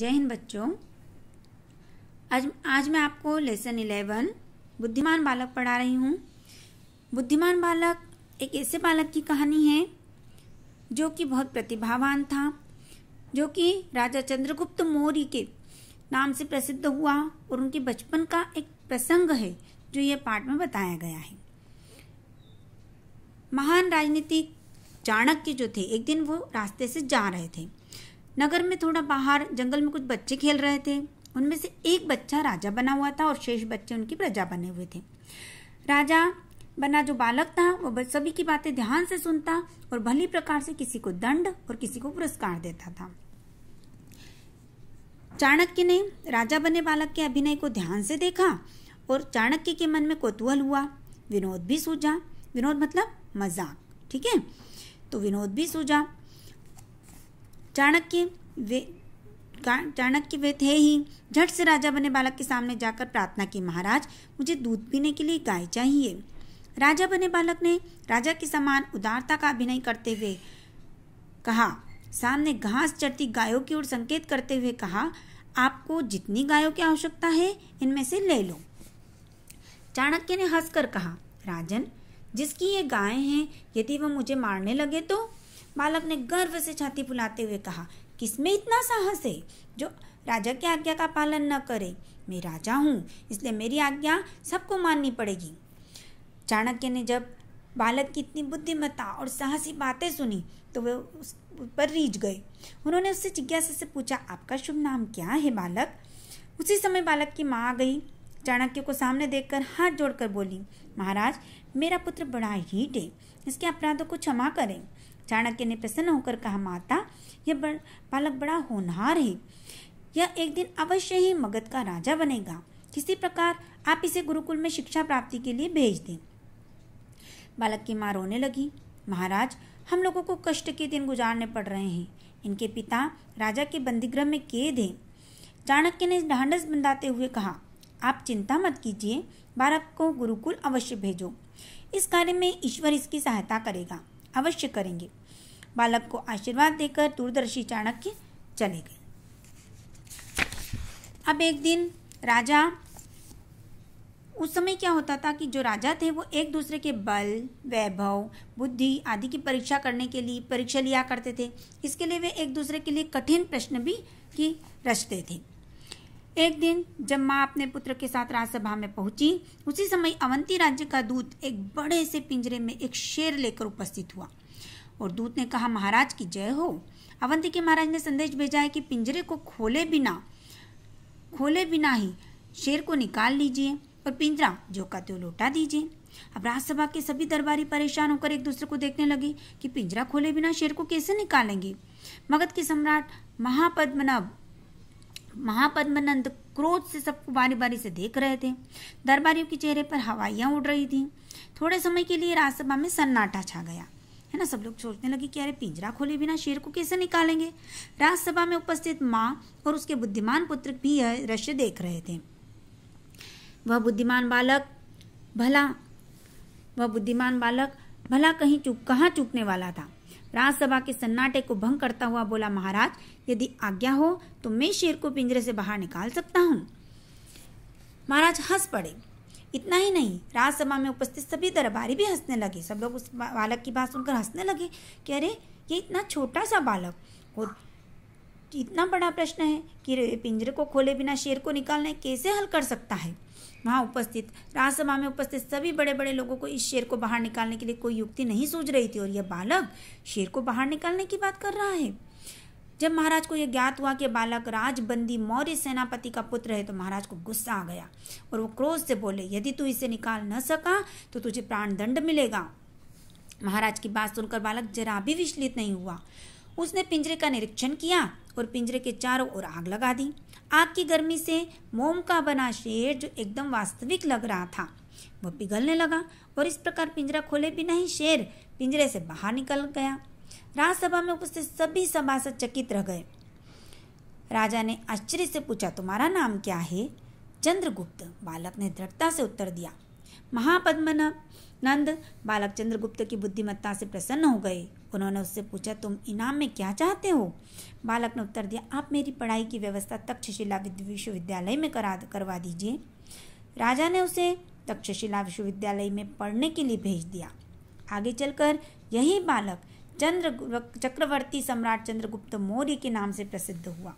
जय हिंद बच्चों आज आज मैं आपको लेसन इलेवन बुद्धिमान बालक पढ़ा रही हूँ बुद्धिमान बालक एक ऐसे बालक की कहानी है जो कि बहुत प्रतिभावान था जो कि राजा चंद्रगुप्त मौर्य के नाम से प्रसिद्ध हुआ और उनके बचपन का एक प्रसंग है जो ये पाठ में बताया गया है महान राजनीतिक चाणक्य जो थे एक दिन वो रास्ते से जा रहे थे नगर में थोड़ा बाहर जंगल में कुछ बच्चे खेल रहे थे उनमें से एक बच्चा राजा बना हुआ था और शेष बच्चे उनकी प्रजा बने हुए थे राजा बना जो बालक था वो सभी की बातें ध्यान से सुनता और भली प्रकार से किसी को दंड और किसी को पुरस्कार देता था चाणक्य ने राजा बने बालक के अभिनय को ध्यान से देखा और चाणक्य के मन में कौतूहल हुआ विनोद भी सूझा विनोद मतलब मजाक ठीक है तो विनोद भी सूझा चाणक्य वे चाणक्य वे थे ही झट से राजा बने बालक के सामने जाकर प्रार्थना की महाराज मुझे दूध पीने के लिए गाय चाहिए राजा बने बालक ने राजा के समान उदारता का अभिनय करते हुए कहा सामने घास चढ़ती गायों की ओर संकेत करते हुए कहा आपको जितनी गायों की आवश्यकता है इनमें से ले लो चाणक्य ने हंसकर कहा राजन जिसकी ये गायें हैं यदि वह मुझे मारने लगे तो बालक ने गर्व से छाती फुलाते हुए कहा किसमें इतना साहस है जो राजा की आज्ञा का पालन न करे मैं राजा हूँ इसलिए मेरी आज्ञा सबको माननी पड़ेगी चाणक्य ने जब बालक की इतनी बुद्धिमत्ता और साहसी बातें सुनी तो वे उस पर रीझ गए उन्होंने उससे जिज्ञासा से पूछा आपका शुभ नाम क्या है बालक उसी समय बालक की माँ आ गई चाणक्य को सामने देखकर हाथ जोड़कर बोली महाराज मेरा पुत्र बड़ा हीट है इसके अपराधों को क्षमा करें चाणक्य ने प्रसन्न होकर कहा माता यह बालक बड़ा होनहार है यह एक दिन अवश्य ही मगध का राजा बनेगा किसी प्रकार आप इसे गुरुकुल में शिक्षा प्राप्ति के लिए भेज दें बालक की माँ रोने लगी महाराज हम लोगों को कष्ट के दिन गुजारने पड़ रहे हैं इनके पिता राजा के बंदीगृह में कैद हैं चाणक्य ने ढांढस बंधाते हुए कहा आप चिंता मत कीजिए बालक को गुरुकुल अवश्य भेजो इस कार्य में ईश्वर इसकी सहायता करेगा अवश्य करेंगे बालक को आशीर्वाद देकर दूरदर्शी चाणक्य चले गए अब एक दिन राजा उस समय क्या होता था कि जो राजा थे वो एक दूसरे के बल वैभव बुद्धि आदि की परीक्षा करने के लिए परीक्षा लिया करते थे इसके लिए वे एक दूसरे के लिए कठिन प्रश्न भी की रचते थे एक दिन जब माँ अपने पुत्र के साथ राजसभा में पहुंची उसी समय अवंती राज्य का दूत एक बड़े से पिंजरे में एक शेर लेकर उपस्थित हुआ और दूत ने कहा महाराज की जय हो अवंती के महाराज ने संदेश भेजा है कि पिंजरे को खोले बिना खोले बिना ही शेर को निकाल लीजिए और पिंजरा जो का त्यो लौटा दीजिए अब राज्यसभा के सभी दरबारी परेशान होकर एक दूसरे को देखने लगे कि पिंजरा खोले बिना शेर को कैसे निकालेंगे मगध के सम्राट महापद्मनाभ महापद्मनंद क्रोध से सबको बारी बारी से देख रहे थे दरबारियों के चेहरे पर हवाइयाँ उड़ रही थीं थोड़े समय के लिए राज्यसभा में सन्नाटा छा गया है ना सब लोग सोचने लगे कि अरे पिंजरा खोले बिना शेर को कैसे निकालेंगे राज्यसभा में उपस्थित माँ और उसके बुद्धिमान पुत्र भी यह दृश्य देख रहे थे वह बुद्धिमान बालक भला वह बुद्धिमान बालक भला कहीं चुप कहाँ चुपने वाला था राज्यसभा के सन्नाटे को भंग करता हुआ बोला महाराज यदि आज्ञा हो तो मैं शेर को पिंजरे से बाहर निकाल सकता हूँ महाराज हंस पड़े इतना ही नहीं राजसभा में उपस्थित सभी दरबारी भी हंसने लगे सब लोग उस बालक की बात सुनकर हंसने लगे कि अरे ये इतना छोटा सा बालक और इतना बड़ा प्रश्न है कि पिंजरे को खोले बिना शेर को निकालने कैसे हल कर सकता है वहाँ उपस्थित राजसभा में उपस्थित सभी बड़े बड़े लोगों को इस शेर को बाहर निकालने के लिए कोई युक्ति नहीं सूझ रही थी और यह बालक शेर को बाहर निकालने की बात कर रहा है जब महाराज को यह ज्ञात हुआ कि बालक राजबंदी मौर्य सेनापति का पुत्र है तो महाराज को गुस्सा आ गया और वो क्रोध से बोले यदि तू इसे निकाल न सका तो तुझे प्राण दंड मिलेगा महाराज की बात सुनकर बालक जरा भी विचलित नहीं हुआ उसने पिंजरे का निरीक्षण किया और पिंजरे के चारों ओर आग लगा दी आग की गर्मी से मोम का बना शेर जो एकदम वास्तविक लग रहा था वह पिघलने लगा और इस प्रकार पिंजरा खोले भी नहीं शेर पिंजरे से बाहर निकल गया राज्यसभा में उपस्थित सभी सभासद चकित रह गए राजा ने आश्चर्य से पूछा तुम्हारा नाम क्या है चंद्रगुप्त बालक ने दृढ़ता से उत्तर दिया महापद्म नंद बालक चंद्रगुप्त की बुद्धिमत्ता से प्रसन्न हो गए उन्होंने उससे पूछा तुम इनाम में क्या चाहते हो बालक ने उत्तर दिया आप मेरी पढ़ाई की व्यवस्था तक्षशिला विश्वविद्यालय में करा करवा दीजिए राजा ने उसे तक्षशिला विश्वविद्यालय में पढ़ने के लिए भेज दिया आगे चलकर यही बालक चंद्र चक्रवर्ती सम्राट चंद्रगुप्त मौर्य के नाम से प्रसिद्ध हुआ